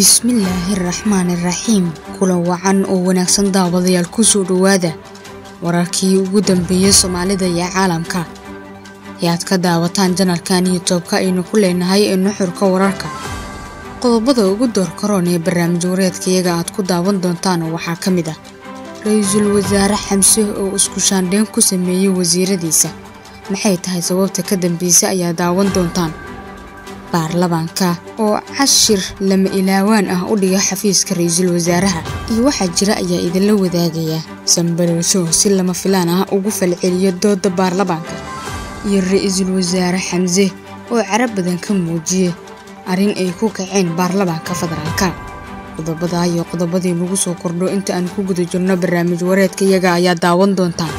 bismillaahi raxmaan iraxiim kulan wacan oo wanaagsan daawadayaal ku soo dhowaada wararkii ugu dambeeyey soomaalida iyo caalamka ayaad ka daawataan janalkan iyo aynu ku leenahay inu nuxurka wararka qodobada ugu doorkaroon ee barnaamij wareedka iyaga aad ku daawan doontaan waxaa ka mid ah ra-iisul wasaare xamse oo isku shaandheyn ku sameeyey wasiiradiisa maxay tahay sababta ka dambeysa ayaa daawan doontaan baarlabaanka oo cashir lama ilaawaan ah u dhiga xafiiska ra-iisul wasaaraha iyo waxaa jira ayaa idinla wadaagaya sambaloosho si lama filaan ah ugu falceliyo doodda baarlamaanka iyo ra-iisul wasaare xamse oo carab badan ka muujiyey arrin ay ku kaceen baarlabaanka federaalka qodobada iyo qodobadii lagu soo kordho inta aan ku guda jirno barnaamij wareedka iyaga ayaa daawan doontaan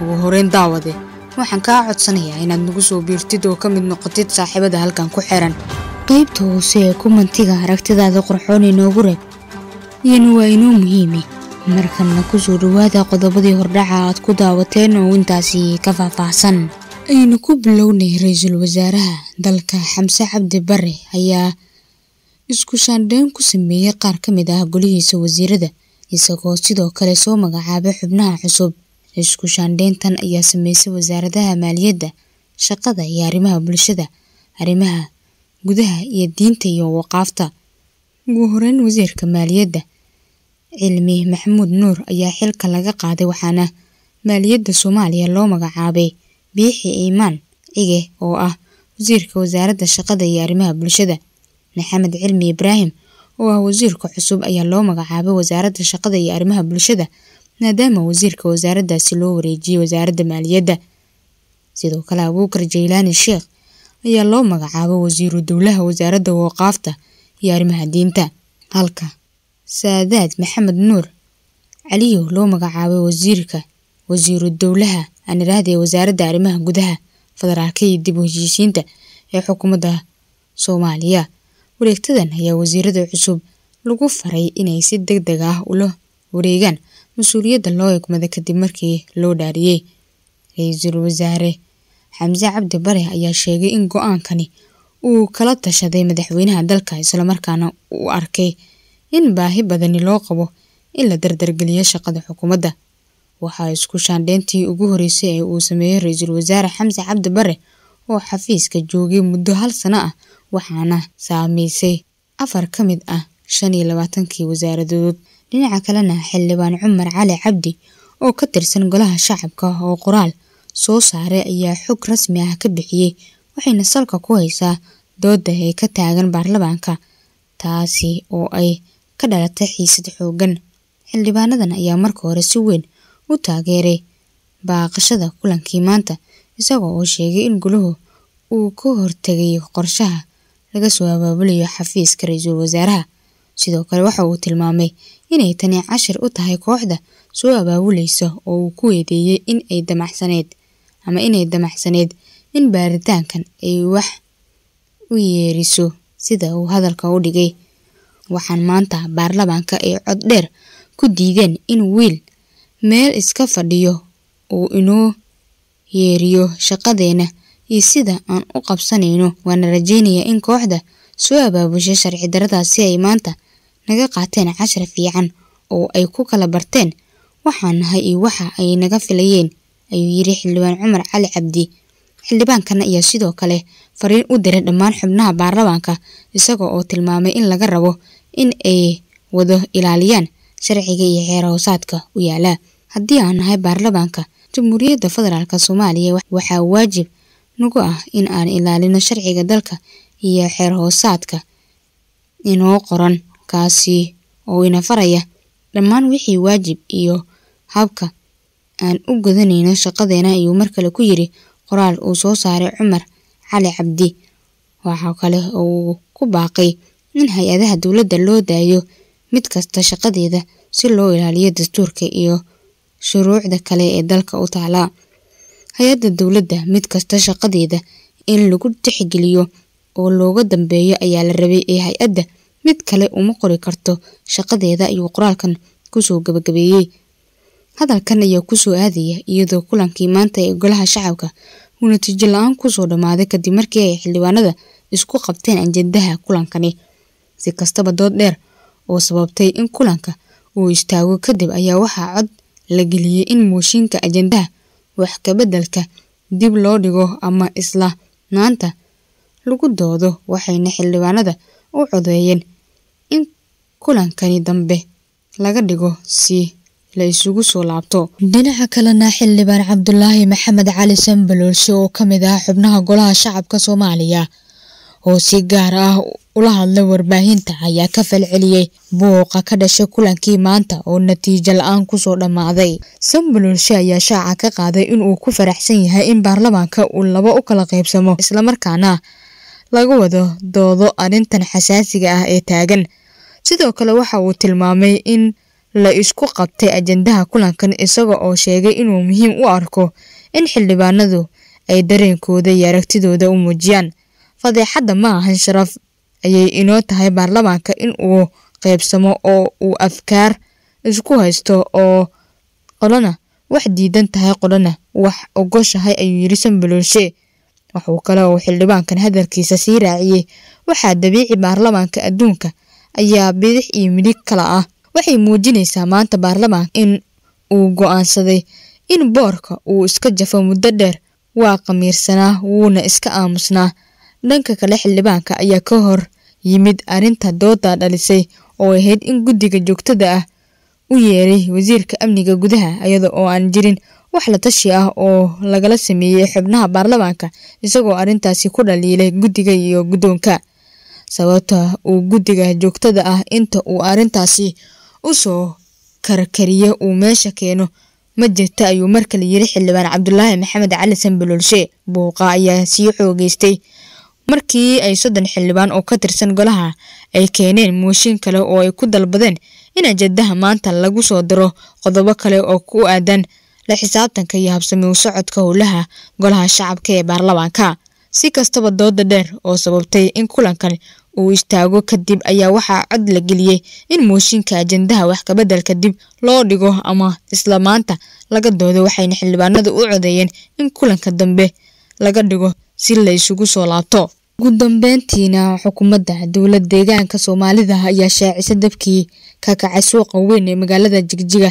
ugu horeyn daawade waxaan kaa codsanayaa inaad nagu soo biirtid oo ka mid noqotid saaxiibada halkan ku xiran qaybta hoose ee kumantiga aragtidaada qorxoon inoogu reeb iyana waa inuu muhiimi markanna ku soo dhowaada qodobadii hordhaca aad ku daawateen oo intaasi ka faahfaahsan aynu ku bilownay ra-iisul wasaaraha dalka xamse cabdi bare ayaa isku shaandheyn ku sameeyey qaar ka mid ah golihiisa wasiirada isagoo sidoo kale soo magacaabay xubnaha cusub Isku shaandhayntan ayaa sameysay Wasaaradaha Maaliyadda, Shaqada iyo Arrimaha Bulshada, Arrimaha Gudaha iyo Diinta iyo Waqaafta. Ugu horeyn, Wasiirka Maaliyadda Cilmi Maxamuud Nuur ayaa xilka laga qaaday waxaana Maaliyadda Soomaaliya loo magacaabay Biixi Iimaan Cige oo ah Wasiirka Wasaaradda Shaqada iyo Arrimaha Bulshada. Maxamed Cilmi Ibraahim oo ah wasiirka cusub ayaa loo magacaabay Wasaaradda Shaqada iyo Arrimaha Bulshada maadaama wasiirka wasaaraddaasi loo wareejiyey wasaaradda maaliyadda sidoo kale abuukar jaylaani sheekh ayaa loo magacaabo wasiiru dowlaha wasaaradda wooqaafta iyo arrimaha diinta halka saadaad maxamed nuur caliyow loo magacaabay wasiirka wasiiru dowlaha aan ee wasaaradda arrimaha gudaha federaalka iyo dib u heshiisiinta ee xukuumadda soomaaliya wareegtadan ayaa wasiirada cusub lagu faray inay si deg deg ah ula wareegaan mas-uuliyadda loo igmada kadib markii loo dhaariyey ra-iisul wasaare xamse cabdi bare ayaa sheegay in go-aankani uu kala tashaday madaxweynaha dalka islamarkaana uu arkay in baahi badani loo qabo in la dardargeliyo shaqada xukuumadda waxaa isku shaandheyntii ugu horreysay ee uu sameeyey ra-iisul wasaare xamse cabdi bare oo xafiiska joogay muddo hal sano ah waxaana saameysay afar ka mid ah shan iyo labaatankii wasaaradood dhinaca kalena xildhibaan cumar cali cabdi oo ka tirsan golaha shacabka oo qoraal soo saaray ayaa xog rasmi ah ka bixiyey waxayna salka ku haysaa dooda ee ka taagan baarlamaanka taasi oo ay ka dhalatay xiisad xoogan xildhibaanadan ayaa marka hore si weyn u taageeray baaqashada kulankii maanta isaga oo sheegay in gulahu uu ka hortegay qorshaha laga soo abaabulayo xafiiska ra-iisul wasaaraha sidoo kale waxa uu tilmaamay inay tani cashir u tahay kooxda soo abaabulaysa oo uu ku eedeeyey in ay damacsanayd ama inay damacsanayd in baaritaankan ay wax u yeeriso sida uu hadalka u dhigay waxaan maanta baarlamaanka ay cod dheer ku diideen in wiil meel iska fadhiyo uu inoo yeeriyo shaqadeena iyo sida aan u qabsanayno waana rajaynayaa in kooxda soo abaabushay sharci daradaas si ay maanta naga qaateen cashar fiican oo ay ku kala barteen waxaan nahay iyo waxa ay naga filayeen ayuu yidhi xildhibaan cumar cali cabdi xildhibaankana ayaa sidoo kale fariin u diray dhammaan xubnaha baarlamaanka isaga oo tilmaamay in laga rabo in ay wado ilaaliyaan sharciga iyo xeer hoosaadka u yaala haddii aan nahay baarlamaanka jamhuuriyadda federaalk soomaaliya waxaa waajib nagu ah in aan ilaalino sharciga dalka iyo xeer hoosaadka inoo qoran kaasi oo ina faraya dhammaan wixii waajib iyo habka aan u gudanayno shaqadeena ayuu mar kale ku yidhi qoraal uu soo saaray cumar cali cabdi waxa kale oo uu ku baaqay in hay-adaha dowladda loo daayo mid kasta shaqadeeda si loo ilaaliyo dastuurka iyo shuruucda kale ee dalka u taalaa hay-adda dowladda mid kasta shaqadeeda in lagu tixgeliyo oo looga dambeeyo ayaa la rabay ee hay-adda mid kale uma qori karto shaqadeeda ayuu qoraalkan kusoo gabagabeeyey hadalkan ayaa kusoo aadaya iyadoo kulankii maanta ee golaha shacabka uu natiijo la-aan kusoo dhammaaday kadib markii ay xildhibaanada isku qabteen anjadaha kulankani si kastaba dood dheer oo sababtay in kulanka uu istaago kadib ayaa waxaa cod la geliyey in mooshinka ajendaha wax kabeddelka dib loo dhigo ama isla maanta lagu doodo waxayna xildhibaanada u codeeyeen in kulankani dambe laga dhigo si la isugu soo laabto dhinaca kalena xildhibaan cabdulaahi maxamed cali sambaloolshe oo ka mid ah xubnaha golaha shacabka soomaaliya oo si gaar ah ula hadlay warbaahinta ayaa ka falceliyey buuqa ka dhashay kulankii maanta oo natiijo la-aan kusoo dhammaaday sambaloolshe ayaa shaaca ka qaaday inuu ku faraxsan yahay in baarlamaanka uu laba u kala qaybsamo islamarkaana laga wado doodo arrintan xasaasiga ah ee taagan sidoo kale waxa uu tilmaamay in la isku qabtay ajendaha kulankan isaga oo sheegay inuu muhiim u arko in xildhibaanadu ay dareenkooda iyo aragtidooda u muujiyaan fadeexadda ma ahan sharaf ayay inoo tahay baarlamaanka in uu qaybsamo oo uu afkaar isku haysto oo qolana wax diidan tahay qolana wax ogoshahay ayuu yiri sanbaloolshe wuxuu kale oo xildhibaankan hadalkiisa sii raaciyey waxaa dabiici baarlamaanka adduunka ayaa bidix iyo midig kala ah waxay muujinaysaa maanta baarlamaanka in uu go'aansaday in boorka uu iska jafo muddo dheer waa qamiirsanaa wuuna iska aamusnaa dhanka kale xildhibaanka ayaa ka hor yimid arrinta dooda dhalisay oo ahayd in guddiga joogtada ah u yeeray wasiirka amniga gudaha iyada oo aan jirin wax la tashi ah oo lagala sameeyey xubnaha baarlamaanka isagoo arintaasi ku dhaliilay guddiga iyo guddoonka sababta uu guddiga joogtada ah inta uu arintaasi usoo karkariyo uu meesha keeno ma jirta ayuu markale yiri xildhibaan cabdulaahi maxamed cali sanbaloolshe buuqa ayaa sii xoogeystay markii ay soddon xildhibaan oo ka tirsan golaha ay keeneen mooshin kale oo ay ku dalbadeen in ajadaha maanta lagu soo daro qodobo kale oo ku aadan la xisaabtanka iyo habsami u socodka howlaha golaha shacabka ee baarlamaanka si kastaba dooda dheer oo sababtay in kulankan uu istaago kadib ayaa waxaa cod la geliyey in mooshinka ajendaha wax kabedel loo dhigo ama isla maanta laga doodo waxayna xildhibaanada u codeeyeen in kulanka dambe laga dhigo si la isugu soo laabto ugu dambeyntiina xukuumadda dowlad deegaanka soomaalida ayaa shaacisa dabkii ka kacay suuqa weyn ee magaalada jigjiga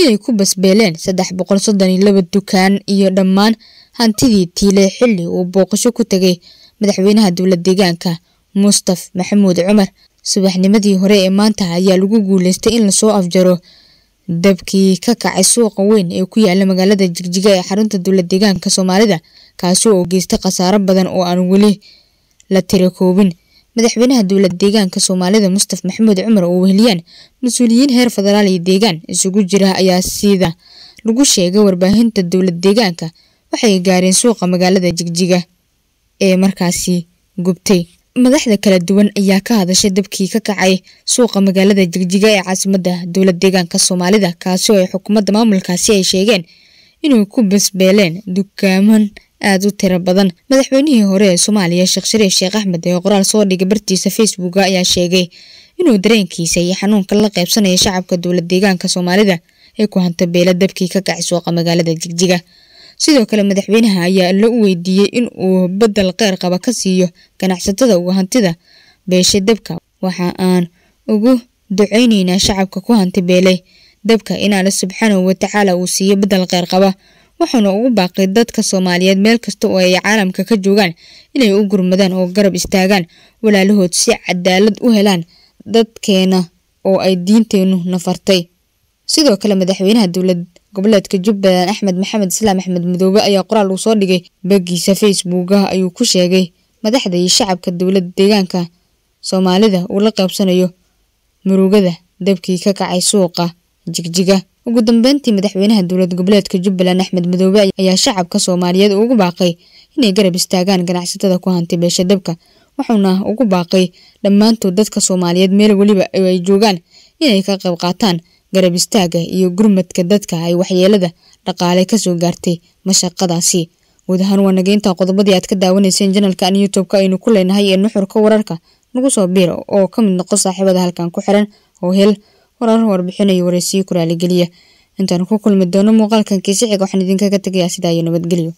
inay ku basbeeleen saddex boqol soddon iyo laba dukaan iyo dhammaan hantidii tiile xilli uu booqasho ku tegay madaxweynaha dowla deegaanka mustaf maxamuud cumar subaxnimadii hore ee maanta ayaa lagu guuleystay in lasoo afjaro dabkii ka kacay suuqa weyn ee ku yaala magaalada jigjiga ee xarunta dowla deegaanka soomaalida kaasi oo geystay khasaaro badan oo aan weli la tirakoobin madaxweynaha dowlad deegaanka soomaalida mustaf maxamuud cumar oo wehliyaan mas-uuliyiin heer federaal iyo deegaan isugu jira ayaa sida lagu sheegay warbaahinta dowlad deegaanka waxay gaareen suuqa magaalada jigjiga ee markaasi gubtay madaxda kala duwan ayaa ka hadashay dabkii ka kacay suuqa magaalada jigjiga ee caasimada dowlad deegaanka soomaalida kaasi oo ay xukuumadda maamulkaasi ay sheegeen inuu ku basbeeleen dukaaman aada u tiro badan madaxweynihii hore ee soomaaliya sheekh shariif sheekh axmed ee qoraal soo dhigay bartiisa facebook ayaa sheegay inuu dareenkiisa iyo xanuunka la qaybsanaya shacabka dowlad deegaanka soomaalida ee ku hantabeela dabkii ka kaci suuqa magaalada jigjiga sidoo kale madaxweynaha ayaa la weydiiyey in uu bedel qeyr qaba ka siiyo ganacsatada ugu hantida beeshe dabka waxa aan ugu ducaynaynaa shacabka ku hantibeelay dabka inaale subxaanahu watacaala uu siiyo bedel qeyr qaba wuxuuna ugu baaqay dadka soomaaliyeed meel kasta oo ay caalamka ka joogaan inay u gurmadaan oo garab istaagaan walaalahood si cadaalad u helaan dadkeena oo ay diinteennu nafartay sidoo kale madaxweynaha dowlad goboleedka jubbaland axmed maxamed islaam axmed madoobe ayaa qoraal uu soo dhigay baggiisa facebookaha ayuu ku sheegay madaxda iyo shacabka dowlad deegaanka soomaalida uu la qaybsanayo murugada dabkii ka kacay suuqa jigjiga ugu dambeyntii madaxweynaha dowlad goboleedka jubbaland axmed madoobe ayaa shacabka soomaaliyeed ugu baaqay inay garab istaagaan ganacsatada ku hantay beesha dabka wuxuuna ugu baaqay dhammaantood dadka soomaaliyeed meel weliba ay joogaan inay ka qayb qaataan garab istaaga iyo gurmadka dadka ay waxyeelada dhaqaale kasoo gaartay mashaqadaasi guud ahaan waa nageynta qodobadii aad ka daawanayseen janalkan youtube-ka aynu ku leenahay ee nuxurka wararka nagu soo biir oo ka mid noqo saaxiibada halkan ku xiran oo hel warar warbixinayo wareysiyo ku raaligeliya intaanu ku kulmi doono muuqaalkan kiise waxaan idinkaga tegayaa sidaa iyo nabadgelyo